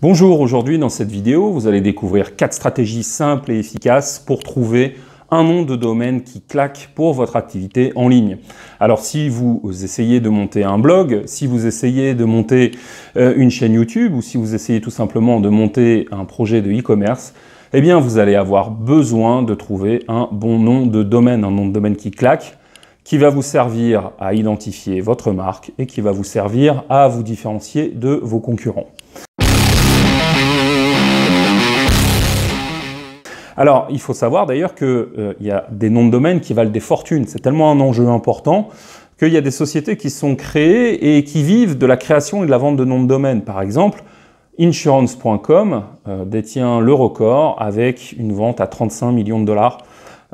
Bonjour, aujourd'hui dans cette vidéo, vous allez découvrir 4 stratégies simples et efficaces pour trouver un nom de domaine qui claque pour votre activité en ligne. Alors si vous essayez de monter un blog, si vous essayez de monter euh, une chaîne YouTube ou si vous essayez tout simplement de monter un projet de e-commerce, eh bien vous allez avoir besoin de trouver un bon nom de domaine, un nom de domaine qui claque qui va vous servir à identifier votre marque et qui va vous servir à vous différencier de vos concurrents. Alors, il faut savoir d'ailleurs qu'il euh, y a des noms de domaine qui valent des fortunes. C'est tellement un enjeu important qu'il y a des sociétés qui sont créées et qui vivent de la création et de la vente de noms de domaine. Par exemple, insurance.com euh, détient le record avec une vente à 35 millions de dollars.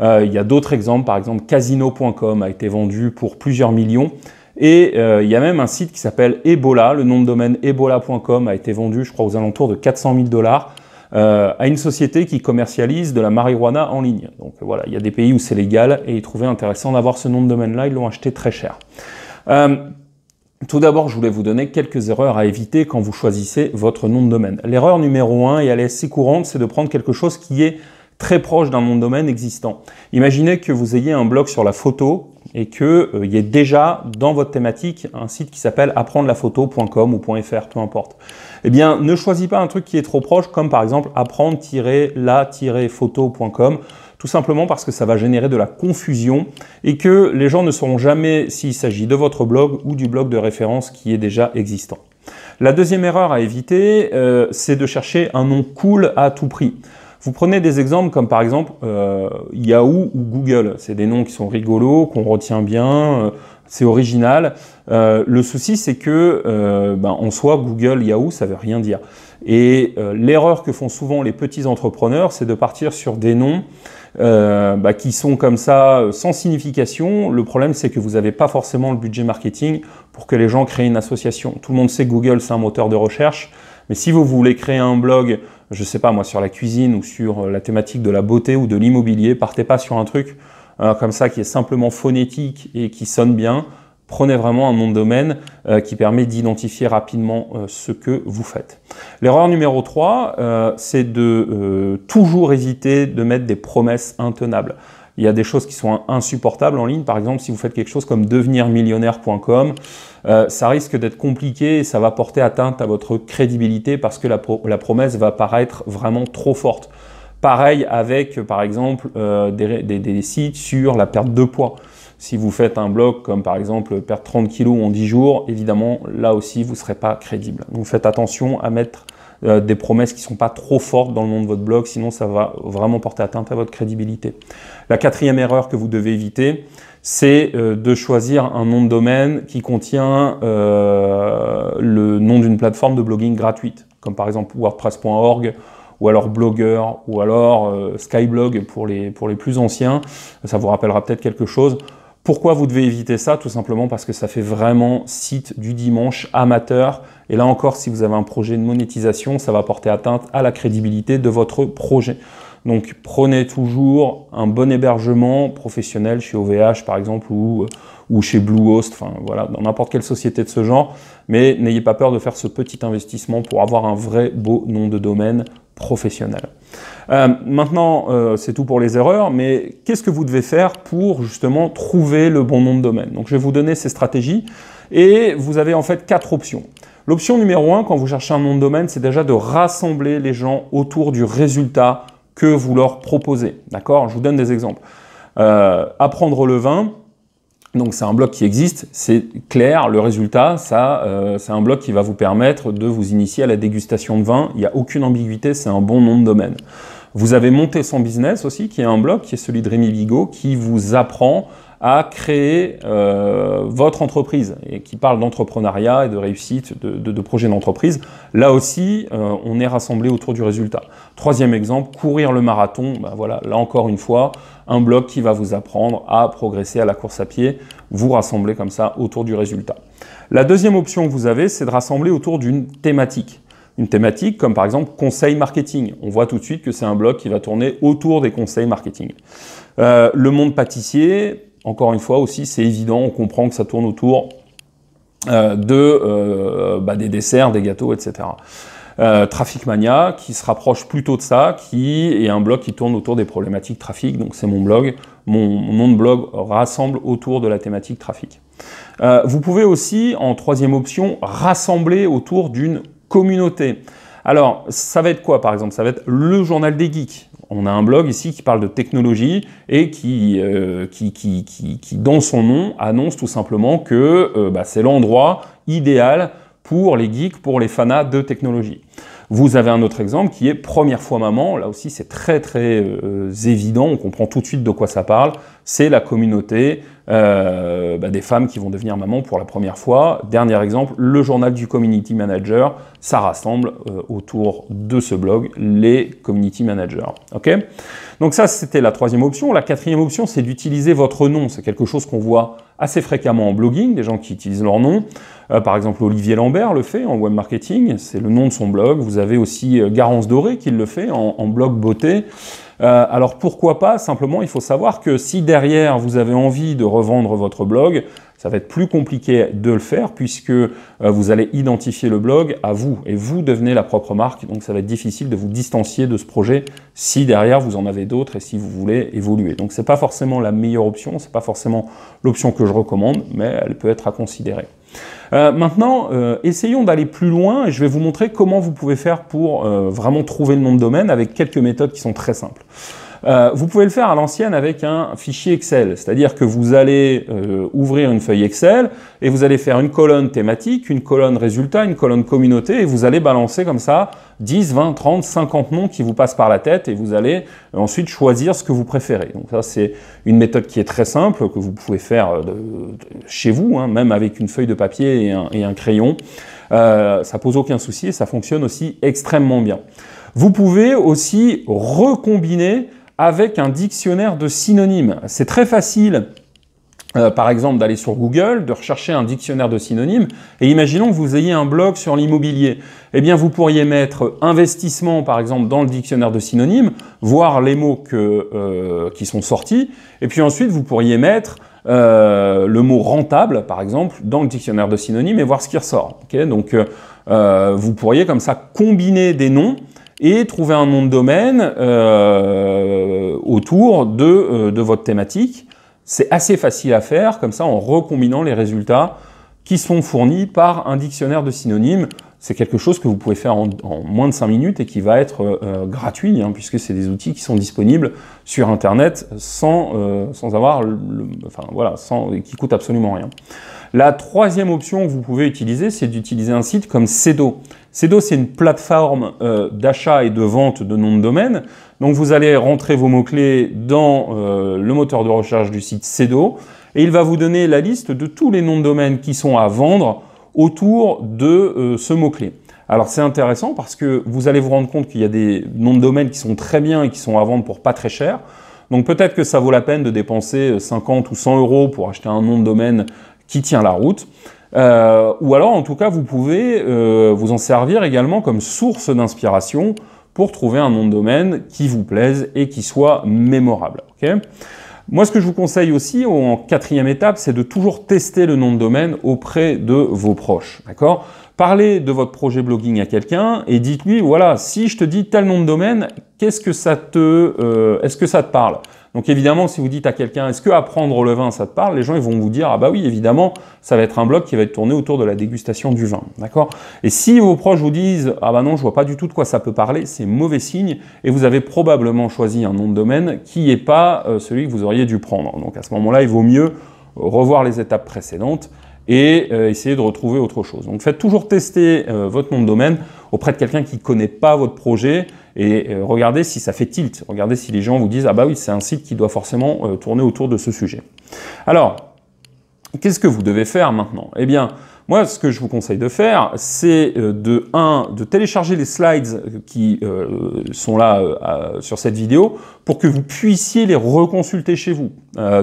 Euh, il y a d'autres exemples, par exemple casino.com a été vendu pour plusieurs millions. Et il y a même un site qui s'appelle Ebola, le nom de domaine ebola.com a été vendu, je crois, aux alentours de 400 000 dollars. Euh, à une société qui commercialise de la marijuana en ligne. Donc voilà, il y a des pays où c'est légal et ils trouvaient intéressant d'avoir ce nom de domaine-là, ils l'ont acheté très cher. Euh, tout d'abord, je voulais vous donner quelques erreurs à éviter quand vous choisissez votre nom de domaine. L'erreur numéro 1, et elle est assez courante, c'est de prendre quelque chose qui est très proche d'un nom de domaine existant. Imaginez que vous ayez un blog sur la photo et qu'il euh, y ait déjà dans votre thématique un site qui s'appelle apprendre-la-photo.com ou .fr, peu importe. Eh bien, ne choisis pas un truc qui est trop proche, comme par exemple apprendre-la-photo.com, tout simplement parce que ça va générer de la confusion et que les gens ne sauront jamais s'il s'agit de votre blog ou du blog de référence qui est déjà existant. La deuxième erreur à éviter, euh, c'est de chercher un nom cool à tout prix. Vous prenez des exemples comme par exemple euh, Yahoo ou Google. C'est des noms qui sont rigolos, qu'on retient bien, euh, c'est original. Euh, le souci, c'est que ben, en soi, Google, Yahoo, ça veut rien dire. Et l'erreur que font souvent les petits entrepreneurs, c'est de partir sur des noms ben, qui sont comme ça, sans signification. Le problème, c'est que vous n'avez pas forcément le budget marketing pour que les gens créent une association. Tout le monde sait que Google, c'est un moteur de recherche. Mais si vous voulez créer un blog je sais pas moi, sur la cuisine ou sur euh, la thématique de la beauté ou de l'immobilier, partez pas sur un truc euh, comme ça qui est simplement phonétique et qui sonne bien. Prenez vraiment un nom de domaine euh, qui permet d'identifier rapidement ce que vous faites. L'erreur numéro 3, c'est de toujours hésiter de mettre des promesses intenables. Il y a des choses qui sont insupportables en ligne. Par exemple, si vous faites quelque chose comme devenirmillionnaire.com, euh, ça risque d'être compliqué et ça va porter atteinte à votre crédibilité parce que la, promesse va paraître vraiment trop forte. Pareil avec, par exemple, euh, des, des, sites sur la perte de poids. Si vous faites un blog comme par exemple perdre 30 kilos en 10 jours, évidemment, là aussi, vous ne serez pas crédible. Donc faites attention à mettre euh, des promesses qui ne sont pas trop fortes dans le nom de votre blog, sinon ça va vraiment porter atteinte à votre crédibilité. La quatrième erreur que vous devez éviter, c'est euh, de choisir un nom de domaine qui contient euh, le nom d'une plateforme de blogging gratuite, comme par exemple wordpress.org ou alors Blogger, ou alors Skyblog pour les, pour les plus anciens, ça vous rappellera peut-être quelque chose. Pourquoi vous devez éviter ça Tout simplement parce que ça fait vraiment site du dimanche amateur. Et là encore, si vous avez un projet de monétisation, ça va porter atteinte à la crédibilité de votre projet. Donc prenez toujours un bon hébergement professionnel chez OVH par exemple ou, chez Bluehost, enfin voilà, dans n'importe quelle société de ce genre. Mais n'ayez pas peur de faire ce petit investissement pour avoir un vrai beau nom de domaine professionnel. Euh, maintenant, euh, c'est tout pour les erreurs, mais qu'est-ce que vous devez faire pour justement trouver le bon nom de domaine Donc je vais vous donner ces stratégies et vous avez en fait quatre options. L'option numéro un, quand vous cherchez un nom de domaine, c'est déjà de rassembler les gens autour du résultat que vous leur proposez. D'accord Je vous donne des exemples. Euh, apprendre le vin, donc c'est un bloc qui existe, c'est clair, le résultat, ça, euh, c'est un bloc qui va vous permettre de vous initier à la dégustation de vin. Il n'y a aucune ambiguïté, c'est un bon nom de domaine. Vous avez monté son business aussi, qui est un bloc qui est celui de Rémi Bigot, qui vous apprend à créer euh, votre entreprise, et qui parle d'entrepreneuriat et de réussite, de, de, projet d'entreprise. Là aussi, euh, on est rassemblé autour du résultat. Troisième exemple, courir le marathon. Ben voilà, là encore une fois, un bloc qui va vous apprendre à progresser à la course à pied, vous rassemblez comme ça autour du résultat. La deuxième option que vous avez, c'est de rassembler autour d'une thématique une thématique comme par exemple conseil marketing. On voit tout de suite que c'est un bloc qui va tourner autour des conseils marketing. Euh, le monde pâtissier, encore une fois aussi, c'est évident, on comprend que ça tourne autour euh, de, euh, bah, des desserts, des gâteaux, etc. Euh, Mania, qui se rapproche plutôt de ça, qui est un blog qui tourne autour des problématiques trafic. Donc c'est mon blog, mon, nom de blog rassemble autour de la thématique trafic. Euh, vous pouvez aussi, en troisième option, rassembler autour d'une communauté. Alors, ça va être quoi par exemple Ça va être le journal des geeks. On a un blog ici qui parle de technologie et qui, euh, dans son nom, annonce tout simplement que euh, bah, c'est l'endroit idéal pour les geeks, pour les fanas de technologie. Vous avez un autre exemple qui est Première fois maman. Là aussi, c'est très très euh, évident. On comprend tout de suite de quoi ça parle. C'est la communauté euh, bah, des femmes qui vont devenir maman pour la première fois. Dernier exemple, le journal du community manager, ça rassemble euh, autour de ce blog les community managers. Ok. Donc ça, c'était la troisième option. La quatrième option, c'est d'utiliser votre nom. C'est quelque chose qu'on voit assez fréquemment en blogging, des gens qui utilisent leur nom. Euh, par exemple, Olivier Lambert le fait en web marketing, c'est le nom de son blog. Vous avez aussi euh, Garance Doré qui le fait en blog beauté. Euh, alors pourquoi pas Simplement, il faut savoir que si derrière vous avez envie de revendre votre blog, ça va être plus compliqué de le faire puisque euh, vous allez identifier le blog à vous et vous devenez la propre marque. Donc ça va être difficile de vous distancier de ce projet si derrière vous en avez d'autres et si vous voulez évoluer. Donc ce n'est pas forcément la meilleure option, ce n'est pas forcément l'option que je recommande, mais elle peut être à considérer. Euh, maintenant, euh, essayons d'aller plus loin et je vais vous montrer comment vous pouvez faire pour euh, vraiment trouver le nom de domaine avec quelques méthodes qui sont très simples. Euh, vous pouvez le faire à l'ancienne avec un fichier Excel, c'est-à-dire que vous allez euh, ouvrir une feuille Excel et vous allez faire une colonne thématique, une colonne résultat, une colonne communauté et vous allez balancer comme ça 10, 20, 30, 50 noms qui vous passent par la tête et vous allez ensuite choisir ce que vous préférez. Donc ça, c'est une méthode qui est très simple, que vous pouvez faire euh, chez vous, hein, même avec une feuille de papier et un, crayon. Euh, ça pose aucun souci et ça fonctionne aussi extrêmement bien. Vous pouvez aussi recombiner avec un dictionnaire de synonymes. C'est très facile, euh, par exemple, d'aller sur Google, de rechercher un dictionnaire de synonymes, et imaginons que vous ayez un blog sur l'immobilier. Eh bien, vous pourriez mettre investissement, par exemple, dans le dictionnaire de synonymes, voir les mots euh, qui sont sortis, et puis ensuite, vous pourriez mettre euh, le mot rentable, par exemple, dans le dictionnaire de synonymes et voir ce qui ressort. Donc, vous pourriez comme ça combiner des noms et trouver un nom de domaine euh, autour de, euh, de, votre thématique. C'est assez facile à faire, comme ça, en recombinant les résultats qui sont fournis par un dictionnaire de synonymes c'est quelque chose que vous pouvez faire en, moins de 5 minutes et qui va être euh, euh, gratuit, hein, puisque c'est des outils qui sont disponibles sur Internet sans, euh, avoir, le, enfin voilà, sans, qui coûtent absolument rien. La troisième option que vous pouvez utiliser, c'est d'utiliser un site comme Cedo. Cedo, c'est une plateforme d'achat et de vente de noms de domaine. Donc vous allez rentrer vos mots-clés dans le moteur de recherche du site Cedo et il va vous donner la liste de tous les noms de domaine qui sont à vendre autour de euh, ce mot-clé. Alors c'est intéressant parce que vous allez vous rendre compte qu'il y a des noms de domaines qui sont très bien et qui sont à vendre pour pas très cher. Donc peut-être que ça vaut la peine de dépenser 50 euh, ou 100 euros pour acheter un nom de domaine qui tient la route. Euh, ou alors en tout cas vous pouvez vous en servir également comme source d'inspiration pour trouver un nom de domaine qui vous plaise et qui soit mémorable. Okay moi, ce que je vous conseille aussi, en quatrième étape, c'est de toujours tester le nom de domaine auprès de vos proches. D'accord Parlez de votre projet blogging à quelqu'un et dites-lui, voilà, si je te dis tel nom de domaine, qu'est-ce que ça te, euh, est-ce que ça te parle donc évidemment, si vous dites à quelqu'un, est-ce que apprendre le vin, ça te parle Les gens ils vont vous dire, ah bah oui, évidemment, ça va être un blog qui va être tourné autour de la dégustation du vin. D'accord Et si vos proches vous disent, ah bah non, je vois pas du tout de quoi ça peut parler, c'est mauvais signe, et vous avez probablement choisi un nom de domaine qui n'est pas euh, celui que vous auriez dû prendre. Donc à ce moment-là, il vaut mieux euh, revoir les étapes précédentes et euh, essayer de retrouver autre chose. Donc faites toujours tester votre nom de domaine auprès de quelqu'un qui ne connaît pas votre projet et euh, regardez si ça fait tilt. Regardez si les gens vous disent Ah bah oui, c'est un site qui doit forcément euh, tourner autour de ce sujet. Alors, qu'est-ce que vous devez faire maintenant Eh bien, moi, ce que je vous conseille de faire, c'est euh, de 1, de télécharger les slides euh, qui euh, sont là sur cette vidéo pour que vous puissiez les reconsulter chez vous.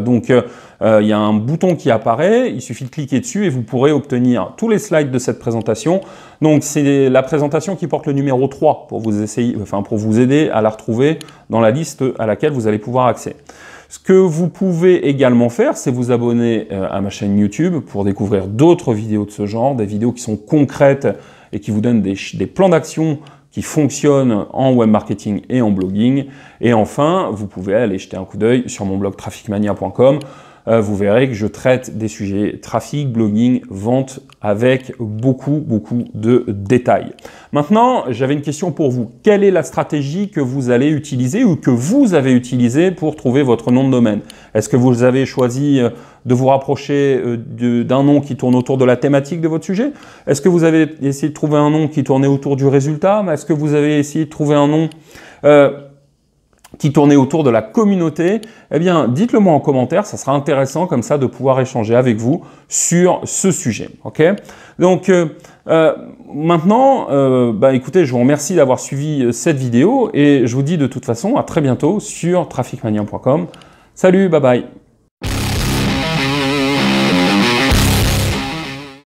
donc, il y a un bouton qui apparaît, il suffit de cliquer dessus et vous pourrez obtenir tous les slides de cette présentation. Donc, c'est la présentation qui porte le numéro 3 pour vous, essayer, pour vous aider à la retrouver dans la liste à laquelle vous allez pouvoir accéder. Ce que vous pouvez également faire, c'est vous abonner euh, à ma chaîne YouTube pour découvrir d'autres vidéos de ce genre, des vidéos qui sont concrètes et qui vous donnent des, plans d'action qui fonctionnent en web marketing et en blogging. Et enfin, vous pouvez aller jeter un coup d'œil sur mon blog Traficmania.com euh, vous verrez que je traite des sujets trafic, blogging, vente avec beaucoup, beaucoup de détails. Maintenant, j'avais une question pour vous. Quelle est la stratégie que vous allez utiliser ou que vous avez utilisée pour trouver votre nom de domaine Est-ce que vous avez choisi euh, de vous rapprocher euh, d'un nom qui tourne autour de la thématique de votre sujet Est-ce que vous avez essayé de trouver un nom qui tournait autour du résultat Est-ce que vous avez essayé de trouver un nom qui tournait autour de la communauté, eh bien, dites-le moi en commentaire, ça sera intéressant comme ça de pouvoir échanger avec vous sur ce sujet. Ok Donc euh, euh, maintenant, euh, bah, écoutez, je vous remercie d'avoir suivi cette vidéo et je vous dis de toute façon à très bientôt sur trafficmania.com. Salut, bye bye